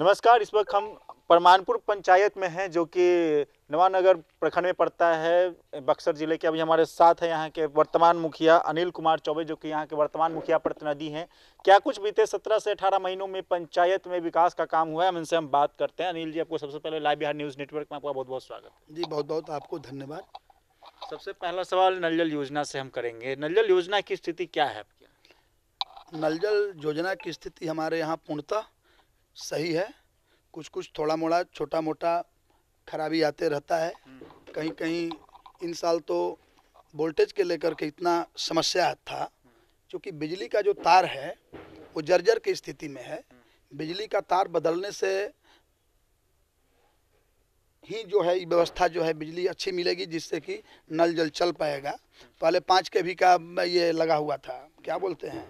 नमस्कार इस वक्त हम परमानपुर पंचायत में हैं जो कि नवानगर प्रखंड में पड़ता है बक्सर जिले के अभी हमारे साथ है यहाँ के वर्तमान मुखिया अनिल कुमार चौबे जो कि यहाँ के वर्तमान मुखिया प्रतिनिधि हैं क्या कुछ बीते सत्रह से अठारह महीनों में पंचायत में विकास का काम हुआ है हम इनसे हम बात करते हैं अनिल जी आपको सबसे पहले लाइव बिहार न्यूज़ नेटवर्क में आपका बहुत बहुत स्वागत है जी बहुत बहुत आपको धन्यवाद सबसे पहला सवाल नल जल योजना से हम करेंगे नल जल योजना की स्थिति क्या है आपकी नल जल योजना की स्थिति हमारे यहाँ पूर्णतः सही है कुछ कुछ थोड़ा मोड़ा छोटा मोटा खराबी आते रहता है कहीं कहीं इन साल तो वोल्टेज के लेकर के इतना समस्या था क्योंकि बिजली का जो तार है वो जर्जर की स्थिति में है बिजली का तार बदलने से ही जो है व्यवस्था जो है बिजली अच्छी मिलेगी जिससे कि नल जल चल पाएगा पहले पाँच के भी का ये लगा हुआ था क्या बोलते हैं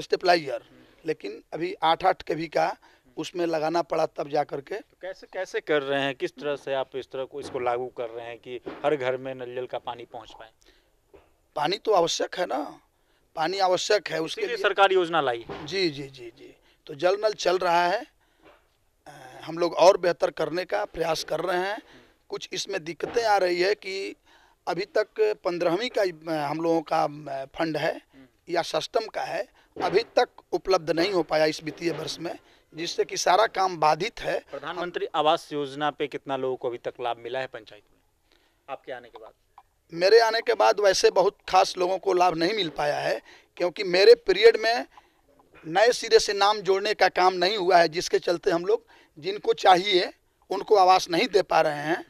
स्टेप्लाइजर लेकिन अभी आठ आठ के भी का उसमें लगाना पड़ा तब जा करके तो कैसे कैसे कर रहे हैं किस तरह से आप इस तरह को इसको लागू कर रहे हैं कि हर घर में नल जल का पानी पहुंच पाए पानी तो आवश्यक है ना पानी आवश्यक है उसके लिए सरकार योजना लाई जी जी जी जी तो जल नल चल रहा है हम लोग और बेहतर करने का प्रयास कर रहे हैं कुछ इसमें दिक्कतें आ रही है कि अभी तक पंद्रहवीं का हम लोगों का फंड है हम्म। या सस्टम का है अभी तक उपलब्ध नहीं हो पाया इस वित्तीय वर्ष में जिससे कि सारा काम बाधित है प्रधानमंत्री आवास योजना पे कितना लोगों को अभी तक लाभ मिला है पंचायत में आपके आने के बाद मेरे आने के बाद वैसे बहुत खास लोगों को लाभ नहीं मिल पाया है क्योंकि मेरे पीरियड में नए सिरे से नाम जोड़ने का काम नहीं हुआ है जिसके चलते हम लोग जिनको चाहिए उनको आवास नहीं दे पा रहे हैं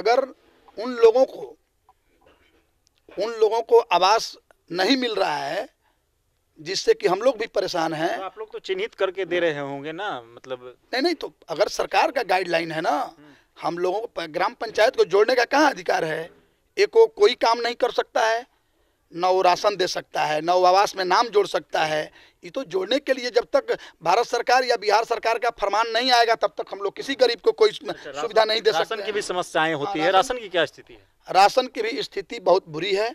अगर उन लोगों को उन लोगों को आवास नहीं मिल रहा है जिससे कि हम लोग भी परेशान हैं तो आप लोग तो चिन्हित करके दे रहे होंगे ना मतलब नहीं नहीं तो अगर सरकार का गाइडलाइन है ना हम्म। हम लोगों को ग्राम पंचायत को जोड़ने का कहाँ अधिकार है एक को कोई काम नहीं कर सकता है न वो राशन दे सकता है न वो आवास में नाम जोड़ सकता है ये तो जोड़ने के लिए जब तक भारत सरकार या बिहार सरकार का फरमान नहीं आएगा तब तक हम लोग किसी गरीब को कोई अच्छा, सुविधा नहीं दे सकते राशन की भी समस्याएं होती हाँ, है राशन की क्या स्थिति है राशन की भी स्थिति बहुत बुरी है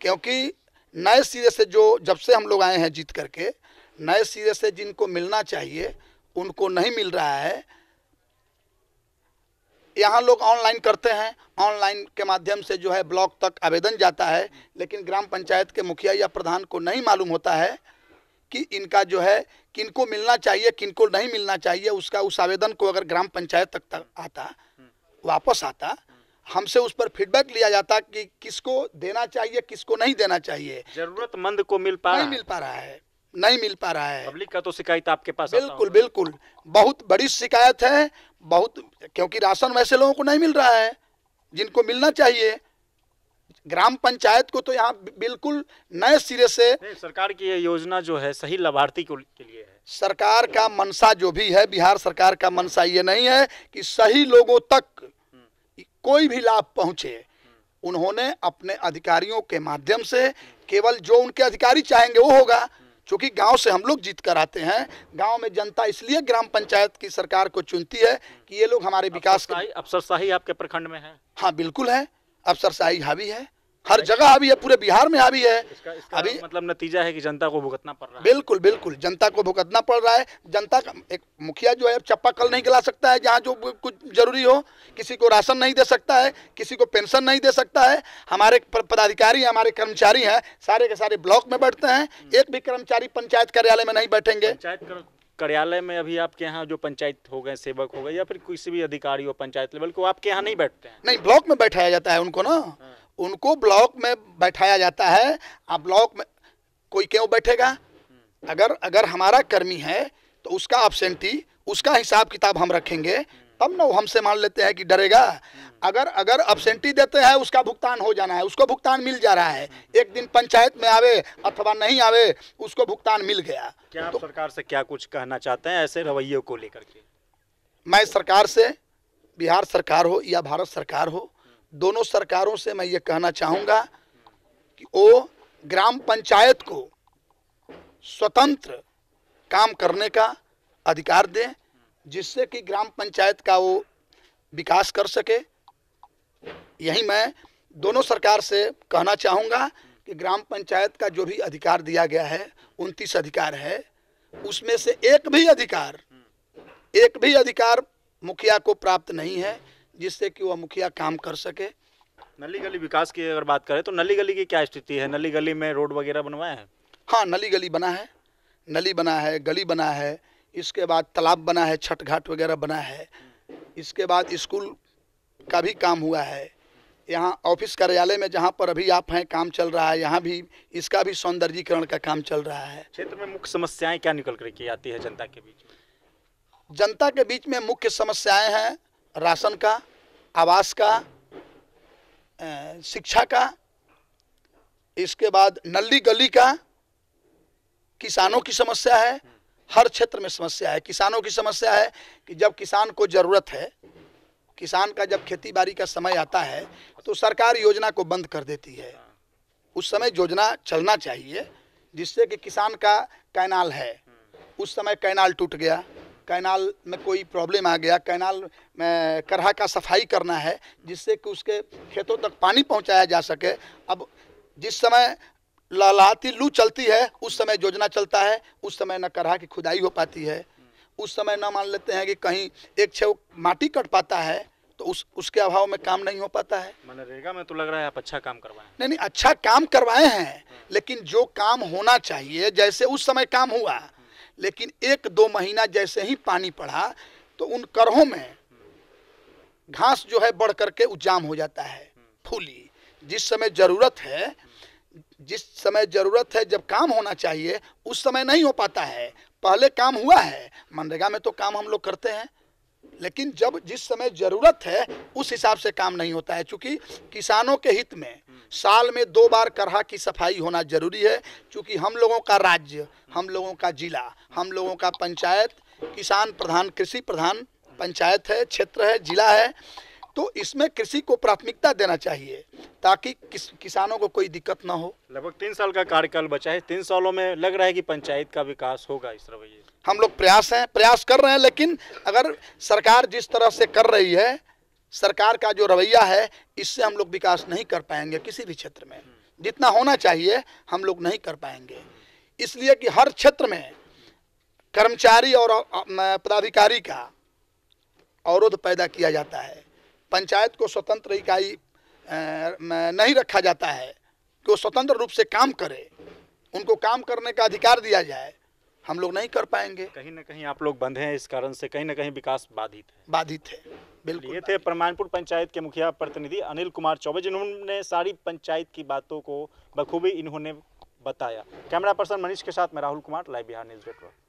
क्योंकि नए सिरे से जो जब से हम लोग आए हैं जीत करके नए सिरे से जिनको मिलना चाहिए उनको नहीं मिल रहा है यहाँ लोग ऑनलाइन करते हैं ऑनलाइन के माध्यम से जो है ब्लॉक तक आवेदन जाता है लेकिन ग्राम पंचायत के मुखिया या प्रधान को नहीं मालूम होता है कि इनका जो है किनको मिलना चाहिए किनको नहीं मिलना चाहिए उसका उस आवेदन को अगर ग्राम पंचायत तक, तक आता वापस आता हमसे उस पर फीडबैक लिया जाता कि किसको देना चाहिए किसको नहीं देना चाहिए जरूरतमंद को मिल पा नहीं मिल पा रहा है नहीं मिल पा रहा है पब्लिक का तो शिकायत आपके पास बिल्कुल बिल्कुल बहुत बड़ी शिकायत है बहुत क्योंकि राशन वैसे लोगों को नहीं मिल रहा है जिनको मिलना चाहिए ग्राम पंचायत को तो यहाँ बिल्कुल नए सिरे से सरकार की यह योजना जो है सही लाभार्थी के लिए है सरकार का मनसा जो भी है बिहार सरकार का मनसा ये नहीं है कि सही लोगों तक कोई भी लाभ पहुंचे उन्होंने अपने अधिकारियों के माध्यम से केवल जो उनके अधिकारी चाहेंगे वो होगा चूंकि गांव से हम लोग जीत कर आते हैं गांव में जनता इसलिए ग्राम पंचायत की सरकार को चुनती है कि ये लोग हमारे विकास अफसरशाही आपके प्रखंड में है हाँ बिल्कुल है अफसरशाही हावी है हर जगह अभी है पूरे बिहार में अभी है इसका, इसका अभी मतलब नतीजा है कि जनता को भुगतना पड़ रहा है बिल्कुल बिल्कुल जनता को भुगतना पड़ रहा है जनता का एक मुखिया जो है चप्पा कल नहीं गला सकता है जहाँ जो कुछ जरूरी हो किसी को राशन नहीं दे सकता है किसी को पेंशन नहीं दे सकता है हमारे पदाधिकारी हमारे कर्मचारी हैं सारे के सारे ब्लॉक में बैठते हैं एक भी कर्मचारी पंचायत कार्यालय में नहीं बैठेंगे कार्यालय में अभी आपके यहाँ जो पंचायत हो गए सेवक हो गए या फिर किसी भी अधिकारी हो पंचायत लेवल को आपके यहाँ नहीं बैठते हैं नहीं ब्लॉक में बैठाया जाता है उनको ना हाँ। उनको ब्लॉक में बैठाया जाता है अब ब्लॉक में कोई क्यों बैठेगा हम्म। अगर अगर हमारा कर्मी है तो उसका ऑप्शेंटी उसका हिसाब किताब हम रखेंगे हम्म। तब ना वो हमसे मान लेते हैं कि डरेगा हम्म। अगर अगर अपसेंटी देते हैं उसका भुगतान हो जाना है उसको भुगतान मिल जा रहा है एक दिन पंचायत में आवे अथवा नहीं आवे उसको भुगतान मिल गया क्या तो, सरकार से क्या कुछ कहना चाहते हैं ऐसे रवैयों को लेकर के मैं सरकार से बिहार सरकार हो या भारत सरकार हो दोनों सरकारों से मैं ये कहना चाहूँगा कि वो ग्राम पंचायत को स्वतंत्र काम करने का अधिकार दें जिससे कि ग्राम पंचायत का वो विकास कर सके यही मैं दोनों सरकार से कहना चाहूँगा कि ग्राम पंचायत का जो भी अधिकार दिया गया है उनतीस अधिकार है उसमें से एक भी अधिकार एक भी अधिकार मुखिया को प्राप्त नहीं है जिससे कि वह मुखिया काम कर सके नली गली विकास की अगर बात करें तो नली गली की क्या स्थिति है नली गली में रोड वगैरह बनवाए हैं हाँ नली गली बना है नली बना है गली बना है इसके बाद तालाब बना है छठ घाट वगैरह बना है इसके बाद स्कूल का भी काम हुआ है यहाँ ऑफिस कार्यालय में जहाँ पर अभी आप हैं काम चल रहा है यहाँ भी इसका भी सौंदर्यीकरण का काम चल रहा है क्षेत्र में मुख्य समस्याएं क्या निकल कर की आती है जनता के बीच में जनता के बीच में मुख्य समस्याएं हैं राशन का आवास का शिक्षा का इसके बाद नली गली का किसानों की समस्या है हर क्षेत्र में समस्या है किसानों की समस्या है कि जब किसान को ज़रूरत है किसान का जब खेती बाड़ी का समय आता है तो सरकार योजना को बंद कर देती है उस समय योजना चलना चाहिए जिससे कि किसान का कैनाल है उस समय कैनाल टूट गया कैनाल में कोई प्रॉब्लम आ गया कैनाल में करहा का सफाई करना है जिससे कि उसके खेतों तक पानी पहुंचाया जा सके अब जिस समय लहलाती लू चलती है उस समय योजना चलता है उस समय न करहा की खुदाई हो पाती है उस समय न मान लेते हैं कि कहीं एक छे माटी कट पाता है तो उस उसके अभाव में काम नहीं हो पाता है मनरेगा में तो लग रहा है आप अच्छा काम करवाए नहीं नहीं अच्छा काम करवाए हैं लेकिन जो काम होना चाहिए जैसे उस समय काम हुआ लेकिन एक दो महीना जैसे ही पानी पड़ा तो उन करहों में घास जो है बढ़ करके उजाम हो जाता है फूली जिस समय ज़रूरत है जिस समय ज़रूरत है जब काम होना चाहिए उस समय नहीं हो पाता है पहले काम हुआ है मनरेगा में तो काम हम लोग करते हैं लेकिन जब जिस समय ज़रूरत है उस हिसाब से काम नहीं होता है क्योंकि किसानों के हित में साल में दो बार करहा की सफाई होना जरूरी है क्योंकि हम लोगों का राज्य हम लोगों का जिला हम लोगों का पंचायत किसान प्रधान कृषि प्रधान पंचायत है क्षेत्र है जिला है तो इसमें कृषि को प्राथमिकता देना चाहिए ताकि किस, किसानों को कोई दिक्कत ना हो लगभग तीन साल का कार्यकाल बचा है तीन सालों में लग रहा है कि पंचायत का विकास होगा इस रवैये हम लोग प्रयास हैं प्रयास कर रहे हैं लेकिन अगर सरकार जिस तरह से कर रही है सरकार का जो रवैया है इससे हम लोग विकास नहीं कर पाएंगे किसी भी क्षेत्र में जितना होना चाहिए हम लोग नहीं कर पाएंगे इसलिए कि हर क्षेत्र में कर्मचारी और पदाधिकारी का अवरोध पैदा किया जाता है पंचायत को स्वतंत्र इकाई नहीं रखा जाता है कि वो स्वतंत्र रूप से काम करे उनको काम करने का अधिकार दिया जाए हम लोग नहीं कर पाएंगे कहीं ना कहीं आप लोग बंधे हैं इस कारण से कहीं ना कहीं विकास बाधित है बाधित है बिल्कुल ये थे प्रमाणपुर पंचायत के मुखिया प्रतिनिधि अनिल कुमार चौबे जिन्होंने सारी पंचायत की बातों को बखूबी इन्होंने बताया कैमरा पर्सन मनीष के साथ मैं Rahul Kumar live Bihar news network